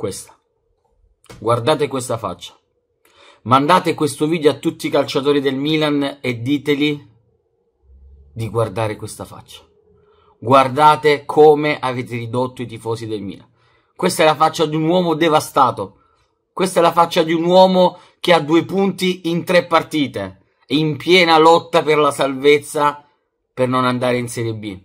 Questa. Guardate questa faccia. Mandate questo video a tutti i calciatori del Milan e diteli di guardare questa faccia. Guardate come avete ridotto i tifosi del Milan. Questa è la faccia di un uomo devastato. Questa è la faccia di un uomo che ha due punti in tre partite, in piena lotta per la salvezza per non andare in Serie B.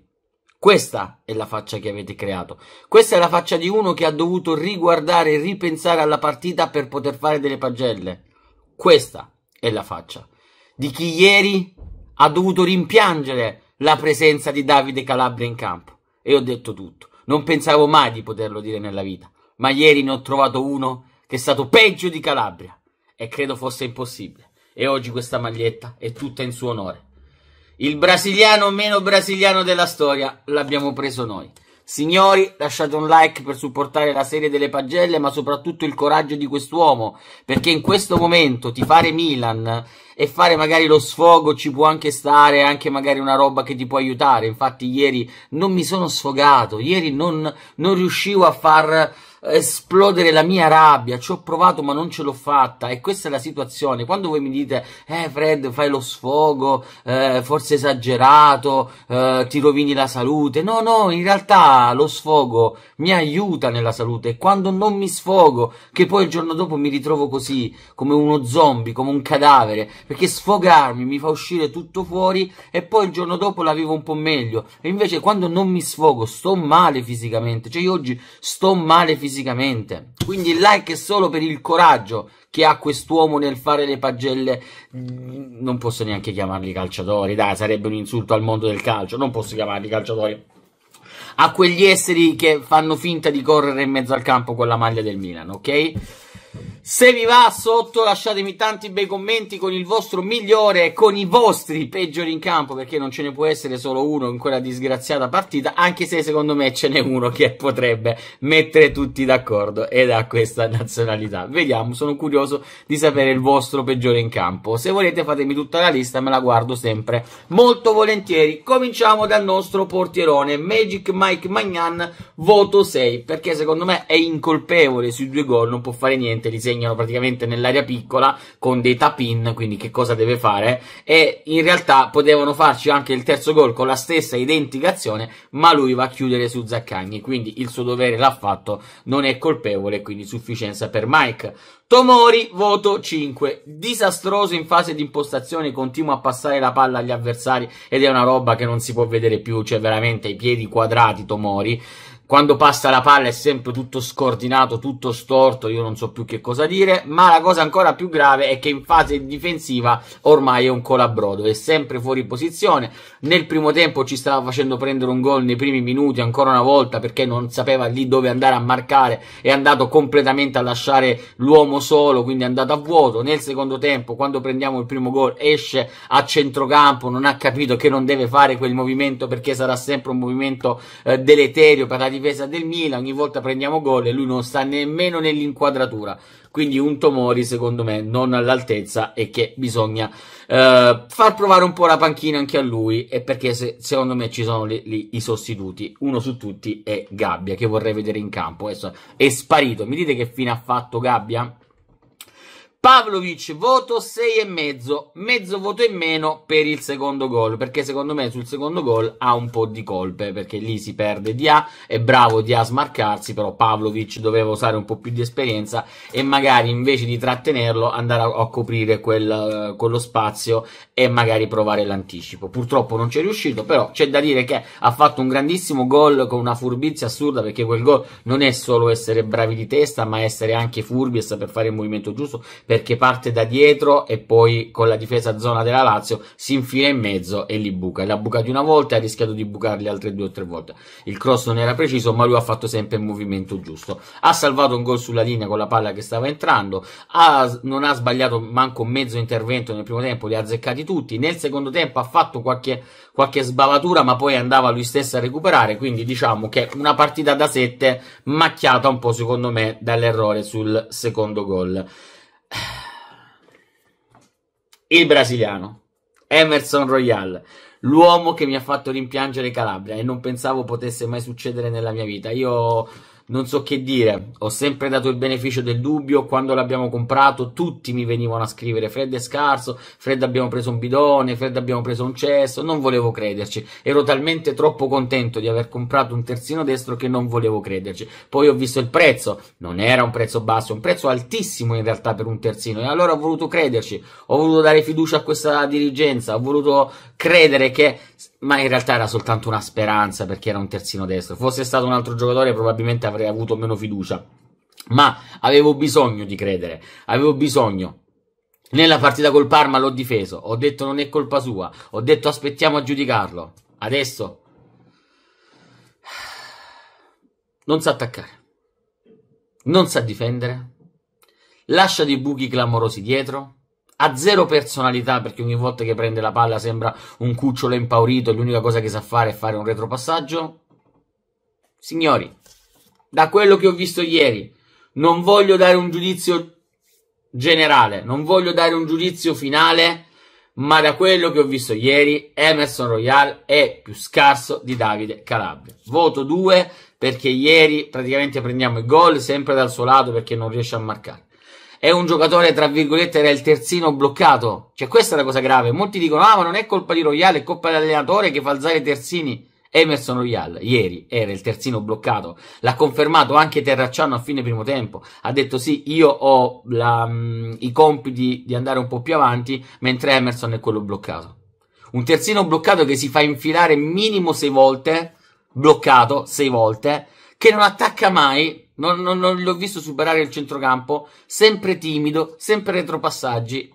Questa è la faccia che avete creato. Questa è la faccia di uno che ha dovuto riguardare e ripensare alla partita per poter fare delle pagelle. Questa è la faccia di chi ieri ha dovuto rimpiangere la presenza di Davide Calabria in campo. E ho detto tutto. Non pensavo mai di poterlo dire nella vita. Ma ieri ne ho trovato uno che è stato peggio di Calabria. E credo fosse impossibile. E oggi questa maglietta è tutta in suo onore il brasiliano meno brasiliano della storia l'abbiamo preso noi. Signori, lasciate un like per supportare la serie delle pagelle, ma soprattutto il coraggio di quest'uomo, perché in questo momento ti fare Milan e fare magari lo sfogo ci può anche stare, anche magari una roba che ti può aiutare. Infatti ieri non mi sono sfogato, ieri non, non riuscivo a far esplodere la mia rabbia, ci ho provato ma non ce l'ho fatta e questa è la situazione. Quando voi mi dite, eh Fred, fai lo sfogo, eh, forse esagerato, eh, ti rovini la salute, no, no, in realtà lo sfogo mi aiuta nella salute e quando non mi sfogo, che poi il giorno dopo mi ritrovo così, come uno zombie, come un cadavere, perché sfogarmi mi fa uscire tutto fuori e poi il giorno dopo la vivo un po' meglio. E invece quando non mi sfogo sto male fisicamente, cioè io oggi sto male fisicamente fisicamente. Quindi il like è solo per il coraggio che ha quest'uomo nel fare le pagelle. Non posso neanche chiamarli calciatori, dai, sarebbe un insulto al mondo del calcio. Non posso chiamarli calciatori. A quegli esseri che fanno finta di correre in mezzo al campo con la maglia del Milan, ok? Se vi va sotto lasciatemi tanti bei commenti con il vostro migliore e con i vostri peggiori in campo perché non ce ne può essere solo uno in quella disgraziata partita anche se secondo me ce n'è uno che potrebbe mettere tutti d'accordo ed ha questa nazionalità. Vediamo, sono curioso di sapere il vostro peggiore in campo. Se volete fatemi tutta la lista, me la guardo sempre molto volentieri. Cominciamo dal nostro portierone Magic Mike Magnan, voto 6 perché secondo me è incolpevole sui due gol, non può fare niente praticamente disegnano praticamente nell'area piccola con dei tap-in, quindi che cosa deve fare, e in realtà potevano farci anche il terzo gol con la stessa identica azione, ma lui va a chiudere su Zaccagni, quindi il suo dovere l'ha fatto, non è colpevole, quindi sufficienza per Mike. Tomori, voto 5. Disastroso in fase di impostazione, continua a passare la palla agli avversari ed è una roba che non si può vedere più, cioè veramente i piedi quadrati Tomori quando passa la palla è sempre tutto scordinato, tutto storto, io non so più che cosa dire, ma la cosa ancora più grave è che in fase difensiva ormai è un colabrodo, è sempre fuori posizione, nel primo tempo ci stava facendo prendere un gol nei primi minuti ancora una volta perché non sapeva lì dove andare a marcare, è andato completamente a lasciare l'uomo solo, quindi è andato a vuoto, nel secondo tempo quando prendiamo il primo gol esce a centrocampo, non ha capito che non deve fare quel movimento perché sarà sempre un movimento eh, deleterio per difesa del Milan, ogni volta prendiamo gol e lui non sta nemmeno nell'inquadratura. Quindi un Tomori secondo me non all'altezza e che bisogna eh, far provare un po' la panchina anche a lui e perché se, secondo me ci sono lì i sostituti. Uno su tutti è Gabbia che vorrei vedere in campo. Adesso è sparito. Mi dite che fine ha fatto Gabbia? Pavlovic voto 6,5, mezzo voto in meno per il secondo gol, perché secondo me sul secondo gol ha un po' di colpe, perché lì si perde Dia, è bravo Dia a smarcarsi, però Pavlovic doveva usare un po' più di esperienza e magari invece di trattenerlo andare a, a coprire quel, quello spazio e magari provare l'anticipo. Purtroppo non c'è riuscito, però c'è da dire che ha fatto un grandissimo gol con una furbizia assurda, perché quel gol non è solo essere bravi di testa, ma essere anche furbi e saper fare il movimento giusto perché parte da dietro e poi con la difesa zona della Lazio si infila in mezzo e li buca. E l'ha bucato una volta e ha rischiato di bucarli altre due o tre volte. Il cross non era preciso, ma lui ha fatto sempre il movimento giusto. Ha salvato un gol sulla linea con la palla che stava entrando, ha, non ha sbagliato manco mezzo intervento nel primo tempo, li ha azzeccati tutti. Nel secondo tempo ha fatto qualche, qualche sbavatura, ma poi andava lui stesso a recuperare. Quindi diciamo che una partita da 7 macchiata un po' secondo me dall'errore sul secondo gol. Il brasiliano, Emerson Royal, l'uomo che mi ha fatto rimpiangere Calabria e non pensavo potesse mai succedere nella mia vita. Io non so che dire, ho sempre dato il beneficio del dubbio, quando l'abbiamo comprato tutti mi venivano a scrivere Fred è scarso, Fred abbiamo preso un bidone, Fred abbiamo preso un cesso, non volevo crederci, ero talmente troppo contento di aver comprato un terzino destro che non volevo crederci, poi ho visto il prezzo, non era un prezzo basso, un prezzo altissimo in realtà per un terzino e allora ho voluto crederci, ho voluto dare fiducia a questa dirigenza, ho voluto credere che ma in realtà era soltanto una speranza perché era un terzino destro. Fosse stato un altro giocatore probabilmente avrei avuto meno fiducia, ma avevo bisogno di credere, avevo bisogno. Nella partita col Parma l'ho difeso, ho detto non è colpa sua, ho detto aspettiamo a giudicarlo. Adesso non sa attaccare, non sa difendere, lascia dei buchi clamorosi dietro ha zero personalità perché ogni volta che prende la palla sembra un cucciolo impaurito e l'unica cosa che sa fare è fare un retropassaggio? Signori, da quello che ho visto ieri, non voglio dare un giudizio generale, non voglio dare un giudizio finale, ma da quello che ho visto ieri, Emerson Royal è più scarso di Davide Calabria. Voto 2 perché ieri praticamente prendiamo il gol sempre dal suo lato perché non riesce a marcare è un giocatore, tra virgolette, era il terzino bloccato. Cioè, questa è la cosa grave. Molti dicono, ah, ma non è colpa di Royale, è colpa dell'allenatore che fa alzare i terzini. Emerson Royal ieri era il terzino bloccato, l'ha confermato anche Terracciano a fine primo tempo, ha detto sì, io ho la, mh, mm, i compiti di andare un po' più avanti, mentre Emerson è quello bloccato. Un terzino bloccato che si fa infilare minimo sei volte, bloccato sei volte, che non attacca mai, non, non, non l'ho visto superare il centrocampo, sempre timido, sempre retropassaggi.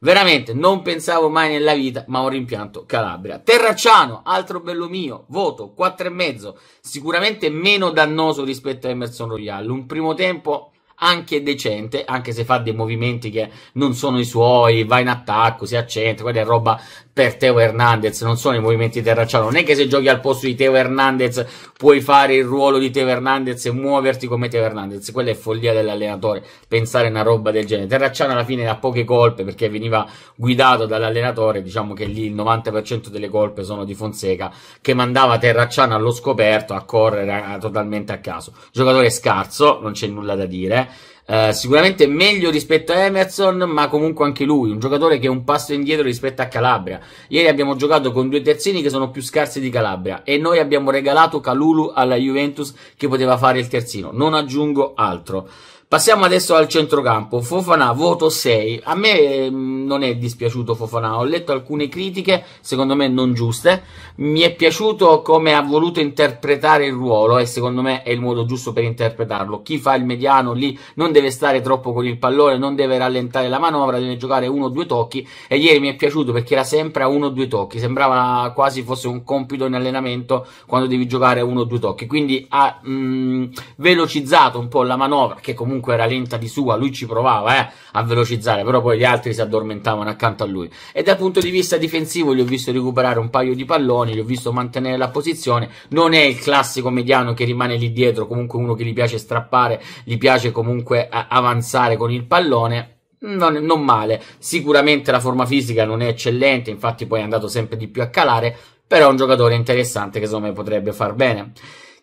Veramente, non pensavo mai nella vita, ma ho rimpianto Calabria. Terracciano, altro bello mio, voto 4,5, sicuramente meno dannoso rispetto a Emerson Royale. Un primo tempo anche decente, anche se fa dei movimenti che non sono i suoi, va in attacco, si accentra, quella è roba per Teo Hernandez, non sono i movimenti di Terracciano, non è che se giochi al posto di Teo Hernandez puoi fare il ruolo di Teo Hernandez e muoverti come Teo Hernandez, quella è follia dell'allenatore, pensare a una roba del genere. Terracciano alla fine ha poche colpe perché veniva guidato dall'allenatore, diciamo che lì il 90% delle colpe sono di Fonseca, che mandava Terracciano allo scoperto a correre a, a, totalmente a caso. Giocatore scarso, non c'è nulla da dire, eh, sicuramente meglio rispetto a Emerson, ma comunque anche lui, un giocatore che è un passo indietro rispetto a Calabria. Ieri abbiamo giocato con due terzini che sono più scarsi di Calabria e noi abbiamo regalato Calulu alla Juventus che poteva fare il terzino. Non aggiungo altro. Passiamo adesso al centrocampo. Fofana, voto 6. A me mm, non è dispiaciuto Fofana, ho letto alcune critiche, secondo me non giuste. Mi è piaciuto come ha voluto interpretare il ruolo e secondo me è il modo giusto per interpretarlo. Chi fa il mediano lì non deve stare troppo con il pallone, non deve rallentare la manovra, deve giocare uno o due tocchi. E ieri mi è piaciuto perché era sempre a uno o due tocchi, sembrava quasi fosse un compito in allenamento quando devi giocare uno o due tocchi. Quindi ha mh, mm, velocizzato un po' la manovra, che comunque comunque era lenta di sua, lui ci provava eh, a velocizzare, però poi gli altri si addormentavano accanto a lui. E dal punto di vista difensivo gli ho visto recuperare un paio di palloni, gli ho visto mantenere la posizione, non è il classico mediano che rimane lì dietro, comunque uno che gli piace strappare, gli piace comunque eh, avanzare con il pallone. Non, non male, sicuramente la forma fisica non è eccellente, infatti poi è andato sempre di più a calare, però è un giocatore interessante che secondo me potrebbe far bene.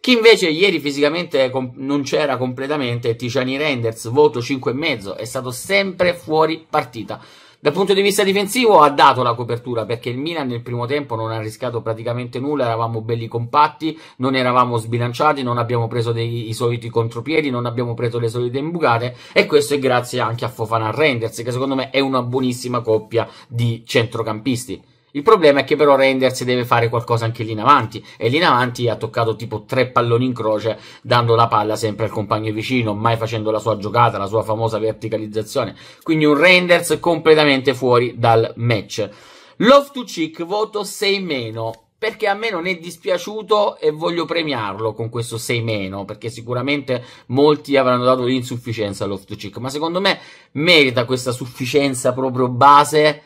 Chi invece ieri fisicamente non c'era completamente, Tijani Renders, voto 5,5, è stato sempre fuori partita. Dal punto di vista difensivo ha dato la copertura perché il Milan nel primo tempo non ha arrischiato praticamente nulla, eravamo belli compatti, non eravamo sbilanciati, non abbiamo preso dei, i soliti contropiedi, non abbiamo preso le solite imbucate e questo è grazie anche a Fofana Renders che secondo me è una buonissima coppia di centrocampisti. Il problema è che però Renders deve fare qualcosa anche lì in avanti e lì in avanti ha toccato tipo tre palloni in croce dando la palla sempre al compagno vicino, mai facendo la sua giocata, la sua famosa verticalizzazione. Quindi un Renders completamente fuori dal match. Love to Cheek voto 6 meno perché a me non è dispiaciuto e voglio premiarlo con questo 6 meno, perché sicuramente molti avranno dato l'insufficienza all'off to cheek, ma secondo me merita questa sufficienza proprio base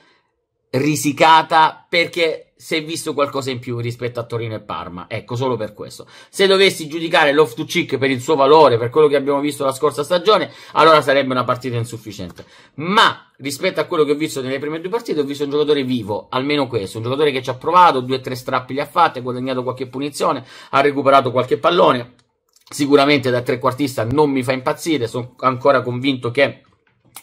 risicata perché si è visto qualcosa in più rispetto a Torino e Parma. Ecco, solo per questo. Se dovessi giudicare l'off to chick per il suo valore, per quello che abbiamo visto la scorsa stagione, allora sarebbe una partita insufficiente. Ma rispetto a quello che ho visto nelle prime due partite, ho visto un giocatore vivo, almeno questo, un giocatore che ci ha provato, due o tre strappi li ha fatti, ha guadagnato qualche punizione, ha recuperato qualche pallone. Sicuramente da trequartista non mi fa impazzire, sono ancora convinto che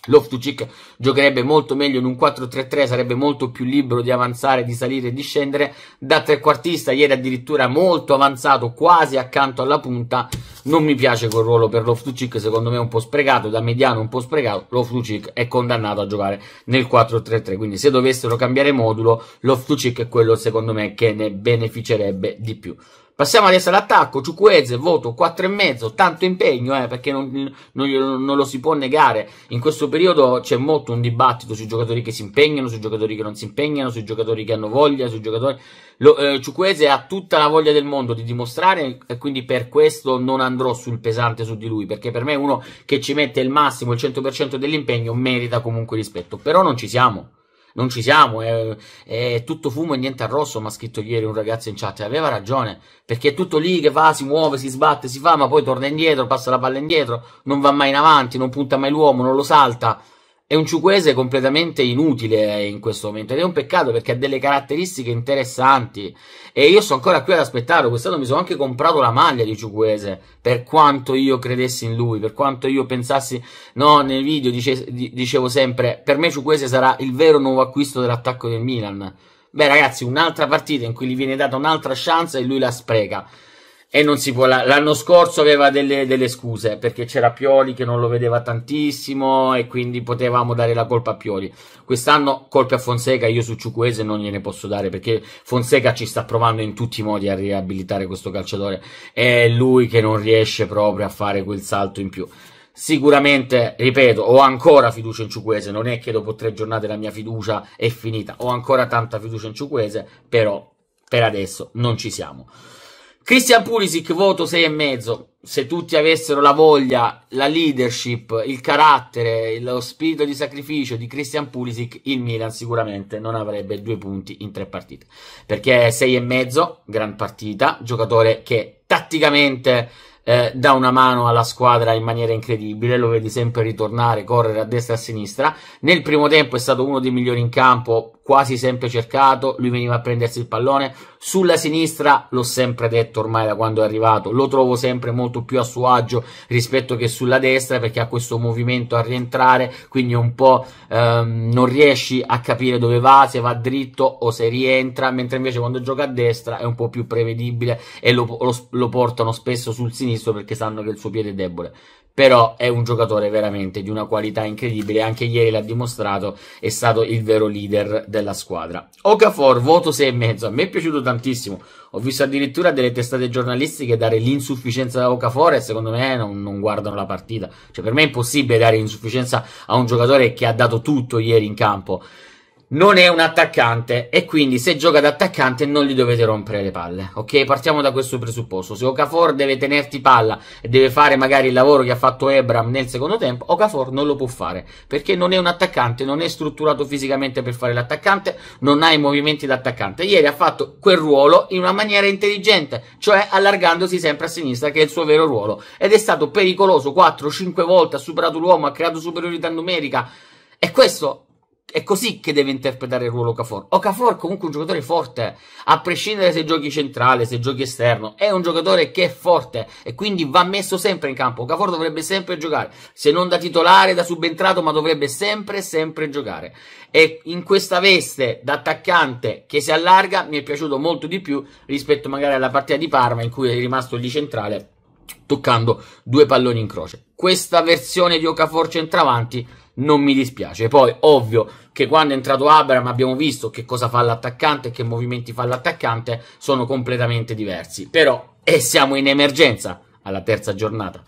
Loftucic giocherebbe molto meglio in un 4-3-3, sarebbe molto più libero di avanzare, di salire e di scendere. Da trequartista, ieri addirittura molto avanzato, quasi accanto alla punta. Non mi piace quel ruolo per Loftucic, secondo me è un po' sprecato, da mediano un po' sprecato. Loftucic è condannato a giocare nel 4-3-3, quindi se dovessero cambiare modulo, Loftucic è quello secondo me che ne beneficerebbe di più. Passiamo adesso all'attacco, Ciucueze, voto 4,5, tanto impegno eh, perché non, non, non, lo si può negare, in questo periodo c'è molto un dibattito sui giocatori che si impegnano, sui giocatori che non si impegnano, sui giocatori che hanno voglia, sui giocatori... Lo, eh, Ciucueze ha tutta la voglia del mondo di dimostrare e quindi per questo non andrò sul pesante su di lui, perché per me uno che ci mette il massimo, il 100% dell'impegno merita comunque rispetto, però non ci siamo non ci siamo, è, è, tutto fumo e niente arrosso, mi ha scritto ieri un ragazzo in chat, aveva ragione, perché è tutto lì che va, si muove, si sbatte, si fa, ma poi torna indietro, passa la palla indietro, non va mai in avanti, non punta mai l'uomo, non lo salta, è un ciuquese completamente inutile in questo momento ed è un peccato perché ha delle caratteristiche interessanti e io sto ancora qui ad aspettarlo. Quest'anno mi sono anche comprato la maglia di ciuquese per quanto io credessi in lui, per quanto io pensassi, no, nei video dice, dicevo sempre, per me ciuquese sarà il vero nuovo acquisto dell'attacco del Milan. Beh ragazzi, un'altra partita in cui gli viene data un'altra chance e lui la spreca e non si può. L'anno scorso aveva delle, delle, scuse perché c'era Pioli che non lo vedeva tantissimo e quindi potevamo dare la colpa a Pioli. Quest'anno colpe a Fonseca, io su Ciucuese non gliene posso dare perché Fonseca ci sta provando in tutti i modi a riabilitare questo calciatore. È lui che non riesce proprio a fare quel salto in più. Sicuramente, ripeto, ho ancora fiducia in Ciucuese, non è che dopo tre giornate la mia fiducia è finita, ho ancora tanta fiducia in Ciucuese, però per adesso non ci siamo. Christian Pulisic voto 6,5. Se tutti avessero la voglia, la leadership, il carattere, lo spirito di sacrificio di Christian Pulisic, il Milan sicuramente non avrebbe due punti in tre partite. Perché 6,5, gran partita, giocatore che tatticamente eh, dà una mano alla squadra in maniera incredibile, lo vedi sempre ritornare, correre a destra e a sinistra. Nel primo tempo è stato uno dei migliori in campo, quasi sempre cercato, lui veniva a prendersi il pallone. Sulla sinistra, l'ho sempre detto ormai da quando è arrivato, lo trovo sempre molto più a suo agio rispetto che sulla destra perché ha questo movimento a rientrare, quindi un po' ehm, non riesci a capire dove va, se va dritto o se rientra, mentre invece quando gioca a destra è un po' più prevedibile e lo, lo, lo portano spesso sul sinistro visto perché sanno che il suo piede è debole. Però è un giocatore veramente di una qualità incredibile, anche ieri l'ha dimostrato, è stato il vero leader della squadra. Okafor, voto 6,5, a me è piaciuto tantissimo, ho visto addirittura delle testate giornalistiche dare l'insufficienza a Okafor e secondo me non, non, guardano la partita. Cioè per me è impossibile dare insufficienza a un giocatore che ha dato tutto ieri in campo non è un attaccante e quindi se gioca da attaccante non gli dovete rompere le palle, ok? Partiamo da questo presupposto. Se Okafor deve tenerti palla e deve fare magari il lavoro che ha fatto Ebram nel secondo tempo, Okafor non lo può fare perché non è un attaccante, non è strutturato fisicamente per fare l'attaccante, non ha i movimenti d'attaccante. Ieri ha fatto quel ruolo in una maniera intelligente, cioè allargandosi sempre a sinistra che è il suo vero ruolo ed è stato pericoloso 4-5 volte, ha superato l'uomo, ha creato superiorità numerica e questo è così che deve interpretare il ruolo Cafor. Okafor è comunque un giocatore forte, a prescindere se giochi centrale, se giochi esterno, è un giocatore che è forte e quindi va messo sempre in campo. Okafor dovrebbe sempre giocare, se non da titolare, da subentrato, ma dovrebbe sempre, sempre giocare. E in questa veste da attaccante che si allarga mi è piaciuto molto di più rispetto magari alla partita di Parma in cui è rimasto lì centrale toccando due palloni in croce. Questa versione di Okafor centravanti non mi dispiace. Poi, ovvio che quando è entrato Abram abbiamo visto che cosa fa l'attaccante e che movimenti fa l'attaccante, sono completamente diversi. Però, e siamo in emergenza alla terza giornata.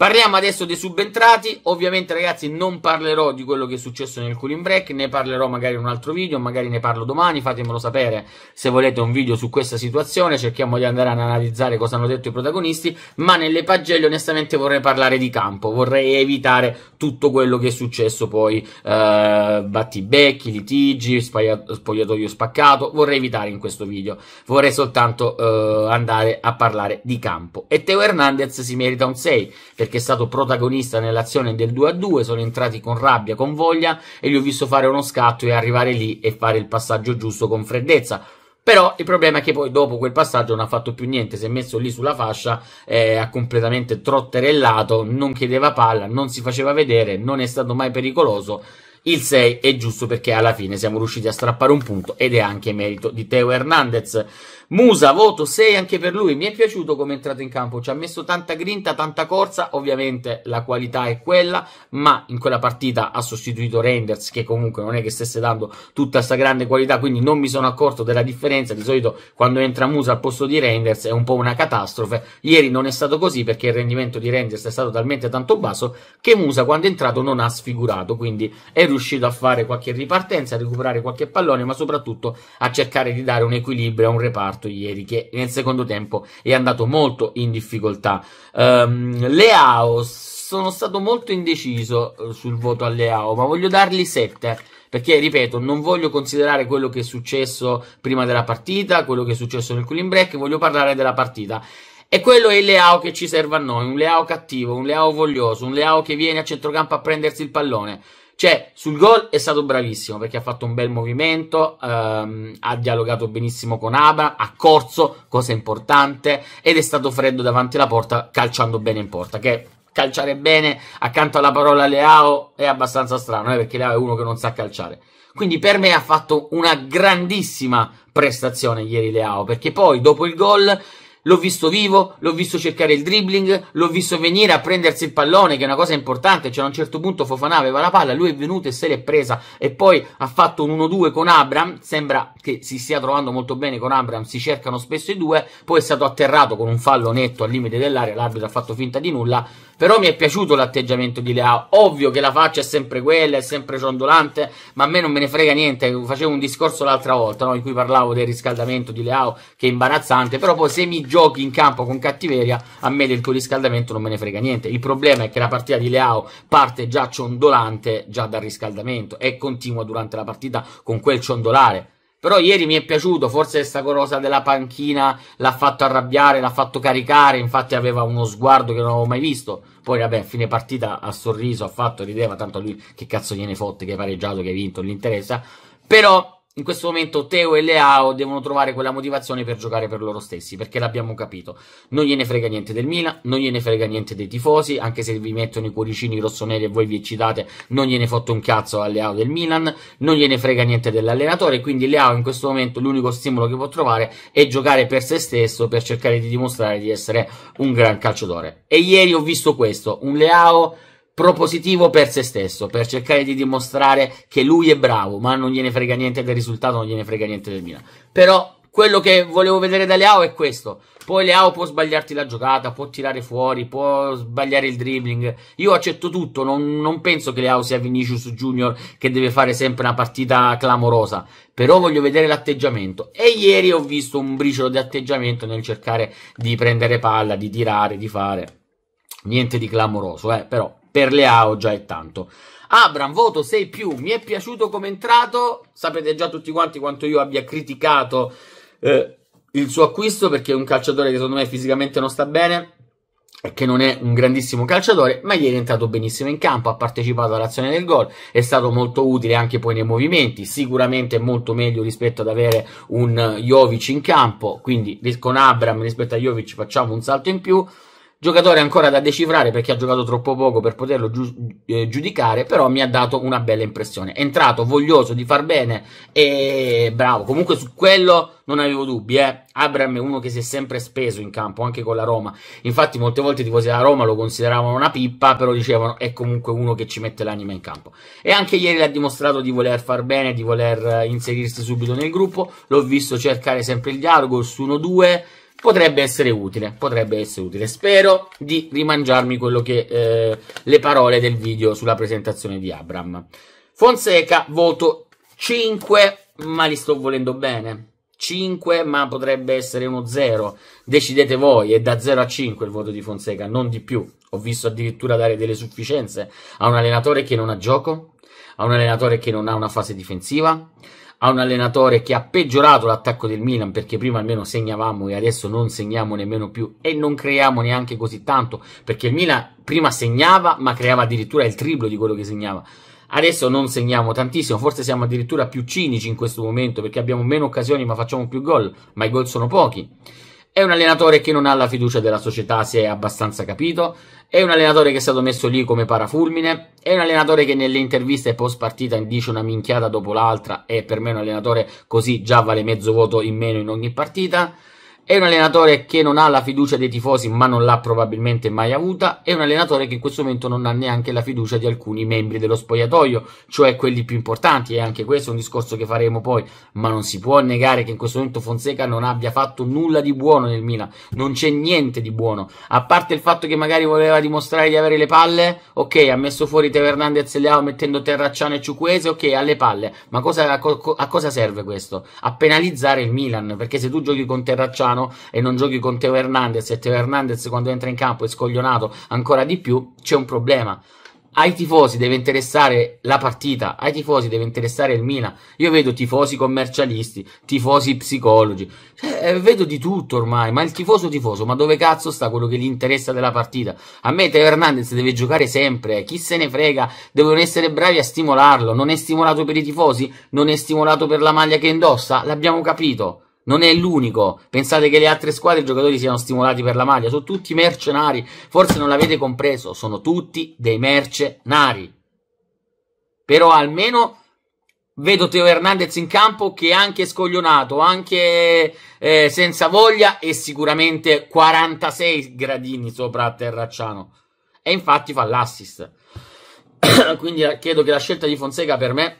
Parliamo adesso dei subentrati, ovviamente ragazzi non parlerò di quello che è successo nel cooling break, ne parlerò magari in un altro video, magari ne parlo domani, fatemelo sapere se volete un video su questa situazione, cerchiamo di andare ad analizzare cosa hanno detto i protagonisti, ma nelle pagelle onestamente vorrei parlare di campo, vorrei evitare tutto quello che è successo poi, eh, battibecchi, litigi, spogliatoio spaccato, vorrei evitare in questo video, vorrei soltanto eh, andare a parlare di campo. E Teo Hernandez si merita un 6, perché perché è stato protagonista nell'azione del 2-2, a sono entrati con rabbia, con voglia e gli ho visto fare uno scatto e arrivare lì e fare il passaggio giusto con freddezza. Però il problema è che poi dopo quel passaggio non ha fatto più niente, si è messo lì sulla fascia, eh, ha completamente trotterellato, non chiedeva palla, non si faceva vedere, non è stato mai pericoloso. Il 6 è giusto perché alla fine siamo riusciti a strappare un punto ed è anche merito di Teo Hernandez. Musa, voto 6 anche per lui. Mi è piaciuto come è entrato in campo. Ci ha messo tanta grinta, tanta corsa. Ovviamente la qualità è quella, ma in quella partita ha sostituito Renders, che comunque non è che stesse dando tutta questa grande qualità. Quindi non mi sono accorto della differenza. Di solito quando entra Musa al posto di Renders è un po' una catastrofe. Ieri non è stato così perché il rendimento di Renders è stato talmente tanto basso che Musa quando è entrato non ha sfigurato. Quindi è riuscito a fare qualche ripartenza, a recuperare qualche pallone, ma soprattutto a cercare di dare un equilibrio a un reparto quarto ieri che nel secondo tempo è andato molto in difficoltà. Um, Leao, sono stato molto indeciso eh, sul voto a Leao, ma voglio dargli 7 perché ripeto non voglio considerare quello che è successo prima della partita quello che è successo nel cooling break voglio parlare della partita e quello è il Leao che ci serve a noi, un Leao cattivo, un Leao voglioso, un Leao che viene a centrocampo a prendersi il pallone, cioè, sul gol è stato bravissimo perché ha fatto un bel movimento, ehm, ha dialogato benissimo con Abra, ha corso, cosa importante, ed è stato freddo davanti alla porta calciando bene in porta, che calciare bene accanto alla parola Leao è abbastanza strano, eh, perché Leao è uno che non sa calciare. Quindi per me ha fatto una grandissima prestazione ieri Leao, perché poi dopo il gol L'ho visto vivo, l'ho visto cercare il dribbling, l'ho visto venire a prendersi il pallone, che è una cosa importante. Cioè, a un certo punto Fofana aveva la palla, lui è venuto e se l'è presa. E poi ha fatto un 1-2 con Abram. Sembra che si stia trovando molto bene con Abram, si cercano spesso i due. Poi è stato atterrato con un fallo netto al limite dell'area, l'arbitro ha fatto finta di nulla però mi è piaciuto l'atteggiamento di Leao. Ovvio che la faccia è sempre quella, è sempre ciondolante, ma a me non me ne frega niente. Facevo un discorso l'altra volta no? in cui parlavo del riscaldamento di Leao, che è imbarazzante. Però poi se mi giochi in campo con cattiveria, a me del tuo riscaldamento non me ne frega niente. Il problema è che la partita di Leao parte già ciondolante, già dal riscaldamento, e continua durante la partita con quel ciondolare. Però ieri mi è piaciuto, forse questa cosa della panchina l'ha fatto arrabbiare, l'ha fatto caricare, infatti aveva uno sguardo che non avevo mai visto. Poi vabbè, a fine partita ha sorriso, ha fatto, rideva, tanto lui che cazzo gliene fotte che hai pareggiato, che hai vinto, non gli interessa. Però in questo momento Teo e Leao devono trovare quella motivazione per giocare per loro stessi, perché l'abbiamo capito. Non gliene frega niente del Milan, non gliene frega niente dei tifosi, anche se vi mettono i cuoricini rossoneri e voi vi eccitate, non gliene fotte un cazzo a Leao del Milan, non gliene frega niente dell'allenatore, quindi Leao in questo momento l'unico stimolo che può trovare è giocare per se stesso, per cercare di dimostrare di essere un gran calciatore. E ieri ho visto questo, un Leao propositivo per se stesso, per cercare di dimostrare che lui è bravo, ma non gliene frega niente del risultato, non gliene frega niente del Milan. Però quello che volevo vedere da Leao è questo. Poi Leao può sbagliarti la giocata, può tirare fuori, può sbagliare il dribbling. Io accetto tutto, non, non penso che Leao sia Vinicius Junior che deve fare sempre una partita clamorosa. Però voglio vedere l'atteggiamento. E ieri ho visto un briciolo di atteggiamento nel cercare di prendere palla, di tirare, di fare. Niente di clamoroso, eh, però per Leao già è tanto. Abram, voto 6 più, mi è piaciuto come entrato, sapete già tutti quanti quanto io abbia criticato eh, il suo acquisto perché è un calciatore che secondo me fisicamente non sta bene e che non è un grandissimo calciatore, ma ieri è entrato benissimo in campo, ha partecipato all'azione del gol, è stato molto utile anche poi nei movimenti, sicuramente è molto meglio rispetto ad avere un Jovic in campo, quindi con Abram rispetto a Jovic facciamo un salto in più, giocatore ancora da decifrare perché ha giocato troppo poco per poterlo giu eh, giudicare, però mi ha dato una bella impressione. È entrato voglioso di far bene e bravo. Comunque su quello non avevo dubbi, eh. Abram è uno che si è sempre speso in campo, anche con la Roma. Infatti molte volte i tifosi della Roma lo consideravano una pippa, però dicevano è comunque uno che ci mette l'anima in campo. E anche ieri ha dimostrato di voler far bene, di voler eh, inserirsi subito nel gruppo. L'ho visto cercare sempre il dialogo, su 1-2 potrebbe essere utile, potrebbe essere utile. Spero di rimangiarmi quello che eh, le parole del video sulla presentazione di Abram. Fonseca, voto 5, ma li sto volendo bene. 5, ma potrebbe essere uno 0. Decidete voi, è da 0 a 5 il voto di Fonseca, non di più. Ho visto addirittura dare delle sufficienze a un allenatore che non ha gioco, a un allenatore che non ha una fase difensiva, a un allenatore che ha peggiorato l'attacco del Milan perché prima almeno segnavamo e adesso non segniamo nemmeno più e non creiamo neanche così tanto perché il Milan prima segnava ma creava addirittura il triplo di quello che segnava. Adesso non segniamo tantissimo, forse siamo addirittura più cinici in questo momento perché abbiamo meno occasioni ma facciamo più gol, ma i gol sono pochi. È un allenatore che non ha la fiducia della società, si è abbastanza capito. È un allenatore che è stato messo lì come parafulmine. È un allenatore che nelle interviste post partita dice una minchiata dopo l'altra. E per me un allenatore così già vale mezzo voto in meno in ogni partita. È un allenatore che non ha la fiducia dei tifosi, ma non l'ha probabilmente mai avuta. È un allenatore che in questo momento non ha neanche la fiducia di alcuni membri dello spogliatoio, cioè quelli più importanti. E anche questo è un discorso che faremo poi. Ma non si può negare che in questo momento Fonseca non abbia fatto nulla di buono nel Milan. Non c'è niente di buono. A parte il fatto che magari voleva dimostrare di avere le palle, ok, ha messo fuori Teo Hernandez e Leao mettendo Terracciano e Ciuquese, ok, ha le palle. Ma cosa, a, a cosa serve questo? A penalizzare il Milan, perché se tu giochi con Terracciano Cristiano e non giochi con Teo Hernandez e Teo Hernandez quando entra in campo è scoglionato ancora di più, c'è un problema. Ai tifosi deve interessare la partita, ai tifosi deve interessare il Mina. Io vedo tifosi commercialisti, tifosi psicologi, cioè, vedo di tutto ormai, ma il tifoso tifoso, ma dove cazzo sta quello che gli interessa della partita? A me Teo Hernandez deve giocare sempre, chi se ne frega, devono essere bravi a stimolarlo, non è stimolato per i tifosi, non è stimolato per la maglia che indossa, l'abbiamo capito non è l'unico. Pensate che le altre squadre i giocatori siano stimolati per la maglia, sono tutti mercenari. Forse non l'avete compreso, sono tutti dei mercenari. Però almeno vedo Teo Hernandez in campo che è anche scoglionato, anche eh, senza voglia e sicuramente 46 gradini sopra a Terracciano. E infatti fa l'assist. Quindi eh, credo che la scelta di Fonseca per me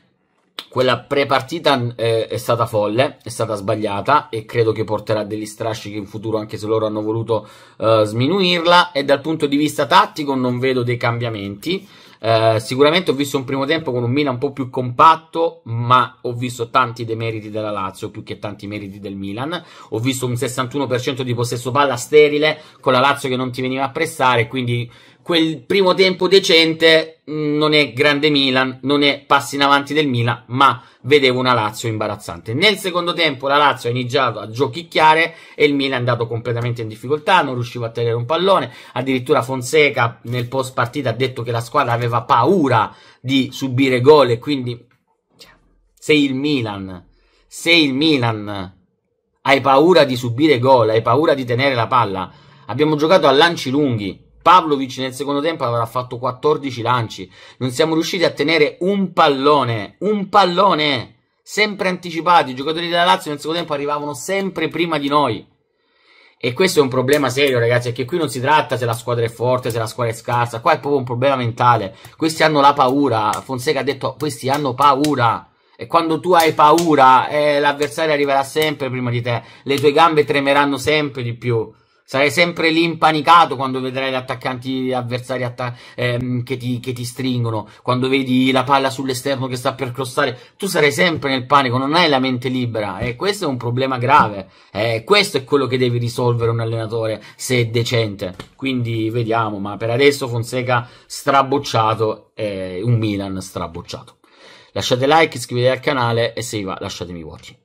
quella prepartita eh, è stata folle, è stata sbagliata e credo che porterà degli strascichi in futuro anche se loro hanno voluto eh, sminuirla e dal punto di vista tattico non vedo dei cambiamenti. Eh, sicuramente ho visto un primo tempo con un Milan un po' più compatto, ma ho visto tanti demeriti della Lazio più che tanti meriti del Milan. Ho visto un 61% di possesso palla sterile con la Lazio che non ti veniva a pressare, quindi quel primo tempo decente mm, non è grande Milan, non è passi in avanti del Milan, ma vedevo una Lazio imbarazzante. Nel secondo tempo la Lazio ha iniziato a giochicchiare e il Milan è andato completamente in difficoltà, non riusciva a tenere un pallone, addirittura Fonseca nel post partita ha detto che la squadra aveva paura di subire gol e quindi cioè, se il Milan, se il Milan hai paura di subire gol, hai paura di tenere la palla, abbiamo giocato a lanci lunghi, Pavlovic nel secondo tempo avrà fatto 14 lanci. Non siamo riusciti a tenere un pallone, un pallone, sempre anticipati. I giocatori della Lazio nel secondo tempo arrivavano sempre prima di noi. E questo è un problema serio, ragazzi, perché qui non si tratta se la squadra è forte, se la squadra è scarsa, qua è proprio un problema mentale. Questi hanno la paura. Fonseca ha detto, questi hanno paura. E quando tu hai paura, eh, l'avversario arriverà sempre prima di te. Le tue gambe tremeranno sempre di più. Sarai sempre lì impanicato quando vedrai gli attaccanti avversari atta ehm, che, ti, che, ti, stringono, quando vedi la palla sull'esterno che sta per crossare. Tu sarai sempre nel panico, non hai la mente libera e questo è un problema grave. Eh, questo è quello che devi risolvere un allenatore se è decente. Quindi vediamo, ma per adesso Fonseca strabocciato e eh, un Milan strabocciato. Lasciate like, iscrivetevi al canale e se vi va lasciatemi voci.